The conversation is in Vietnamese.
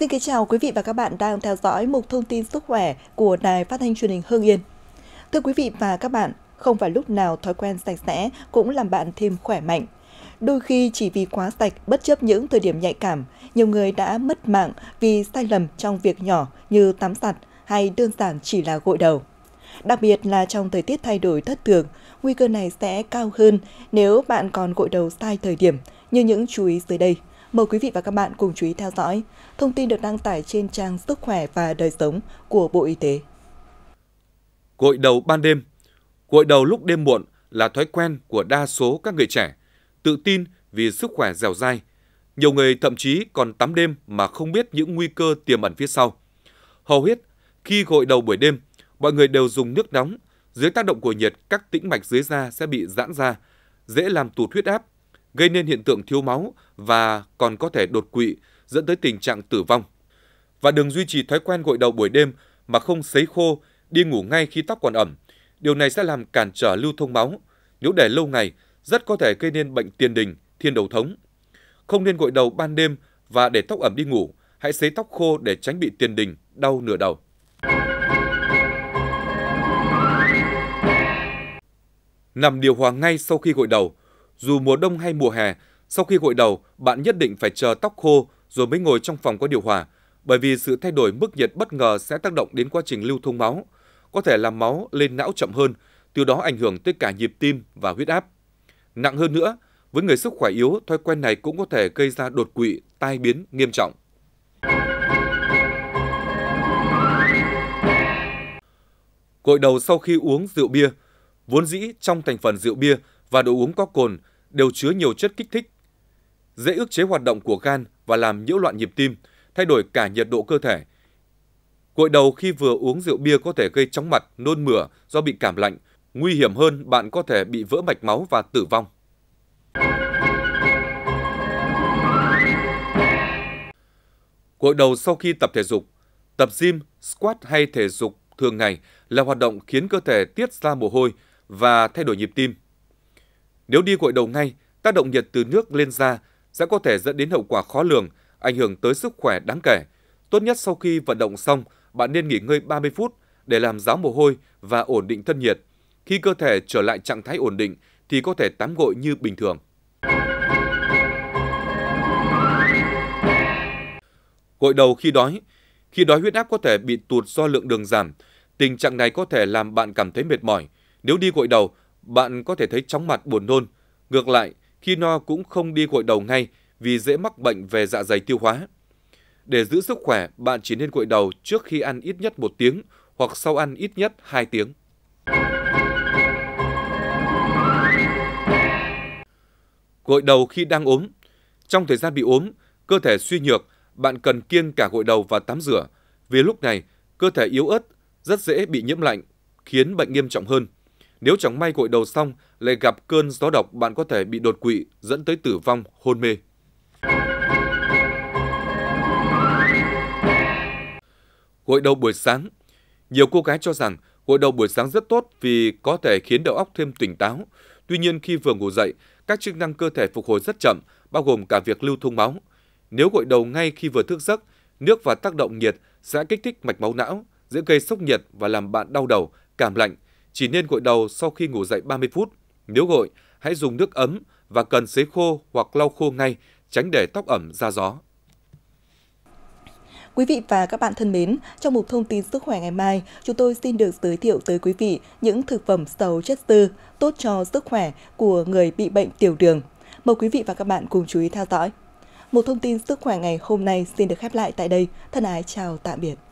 Xin kính chào quý vị và các bạn đang theo dõi mục thông tin sức khỏe của Đài Phát thanh Truyền hình Hưng Yên. Thưa quý vị và các bạn, không phải lúc nào thói quen sạch sẽ cũng làm bạn thêm khỏe mạnh. Đôi khi chỉ vì quá sạch, bất chấp những thời điểm nhạy cảm, nhiều người đã mất mạng vì sai lầm trong việc nhỏ như tắm giặt hay đơn giản chỉ là gội đầu. Đặc biệt là trong thời tiết thay đổi thất thường, nguy cơ này sẽ cao hơn nếu bạn còn gội đầu sai thời điểm như những chú ý dưới đây – Mời quý vị và các bạn cùng chú ý theo dõi. Thông tin được đăng tải trên trang Sức khỏe và đời sống của Bộ Y tế. Gội đầu ban đêm Gội đầu lúc đêm muộn là thói quen của đa số các người trẻ, tự tin vì sức khỏe dẻo dai. Nhiều người thậm chí còn tắm đêm mà không biết những nguy cơ tiềm ẩn phía sau. Hầu hết, khi gội đầu buổi đêm, mọi người đều dùng nước nóng. Dưới tác động của nhiệt, các tĩnh mạch dưới da sẽ bị giãn ra, dễ làm tụt huyết áp, gây nên hiện tượng thiếu máu và còn có thể đột quỵ, dẫn tới tình trạng tử vong. Và đừng duy trì thói quen gội đầu buổi đêm mà không sấy khô, đi ngủ ngay khi tóc còn ẩm. Điều này sẽ làm cản trở lưu thông máu. Nếu để lâu ngày, rất có thể gây nên bệnh tiền đình, thiên đầu thống. Không nên gội đầu ban đêm và để tóc ẩm đi ngủ. Hãy sấy tóc khô để tránh bị tiền đình, đau nửa đầu. Nằm điều hòa ngay sau khi gội đầu – dù mùa đông hay mùa hè, sau khi gội đầu, bạn nhất định phải chờ tóc khô rồi mới ngồi trong phòng có điều hòa, bởi vì sự thay đổi mức nhiệt bất ngờ sẽ tác động đến quá trình lưu thông máu, có thể làm máu lên não chậm hơn, từ đó ảnh hưởng tới cả nhịp tim và huyết áp. Nặng hơn nữa, với người sức khỏe yếu, thói quen này cũng có thể gây ra đột quỵ, tai biến nghiêm trọng. Gội đầu sau khi uống rượu bia Vốn dĩ trong thành phần rượu bia và đồ uống có cồn đều chứa nhiều chất kích thích, dễ ức chế hoạt động của gan và làm nhiễu loạn nhịp tim, thay đổi cả nhiệt độ cơ thể. Cội đầu khi vừa uống rượu bia có thể gây chóng mặt, nôn mửa do bị cảm lạnh. Nguy hiểm hơn, bạn có thể bị vỡ mạch máu và tử vong. Cội đầu sau khi tập thể dục, tập gym, squat hay thể dục thường ngày là hoạt động khiến cơ thể tiết ra mồ hôi và thay đổi nhịp tim. Nếu đi gội đầu ngay, tác động nhiệt từ nước lên da sẽ có thể dẫn đến hậu quả khó lường, ảnh hưởng tới sức khỏe đáng kể. Tốt nhất sau khi vận động xong, bạn nên nghỉ ngơi 30 phút để làm ráo mồ hôi và ổn định thân nhiệt. Khi cơ thể trở lại trạng thái ổn định thì có thể tắm gội như bình thường. Gội đầu khi đói Khi đói huyết áp có thể bị tụt do lượng đường giảm. Tình trạng này có thể làm bạn cảm thấy mệt mỏi. Nếu đi gội đầu, bạn có thể thấy chóng mặt buồn nôn. Ngược lại, khi no cũng không đi gội đầu ngay vì dễ mắc bệnh về dạ dày tiêu hóa. Để giữ sức khỏe, bạn chỉ nên gội đầu trước khi ăn ít nhất 1 tiếng hoặc sau ăn ít nhất 2 tiếng. Gội đầu khi đang ốm Trong thời gian bị ốm, cơ thể suy nhược, bạn cần kiêng cả gội đầu và tắm rửa, vì lúc này cơ thể yếu ớt rất dễ bị nhiễm lạnh, khiến bệnh nghiêm trọng hơn. Nếu chẳng may gội đầu xong lại gặp cơn gió độc, bạn có thể bị đột quỵ dẫn tới tử vong, hôn mê. Gội đầu buổi sáng Nhiều cô gái cho rằng gội đầu buổi sáng rất tốt vì có thể khiến đầu óc thêm tỉnh táo. Tuy nhiên khi vừa ngủ dậy, các chức năng cơ thể phục hồi rất chậm, bao gồm cả việc lưu thông máu. Nếu gội đầu ngay khi vừa thức giấc, nước và tác động nhiệt sẽ kích thích mạch máu não, dễ gây sốc nhiệt và làm bạn đau đầu, cảm lạnh, chỉ nên gội đầu sau khi ngủ dậy 30 phút. Nếu gội, hãy dùng nước ấm và cần sấy khô hoặc lau khô ngay, tránh để tóc ẩm ra gió. Quý vị và các bạn thân mến, trong mục thông tin sức khỏe ngày mai, chúng tôi xin được giới thiệu tới quý vị những thực phẩm giàu chất xơ tốt cho sức khỏe của người bị bệnh tiểu đường. Mời quý vị và các bạn cùng chú ý theo dõi. Một thông tin sức khỏe ngày hôm nay xin được khép lại tại đây. Thân ái chào tạm biệt.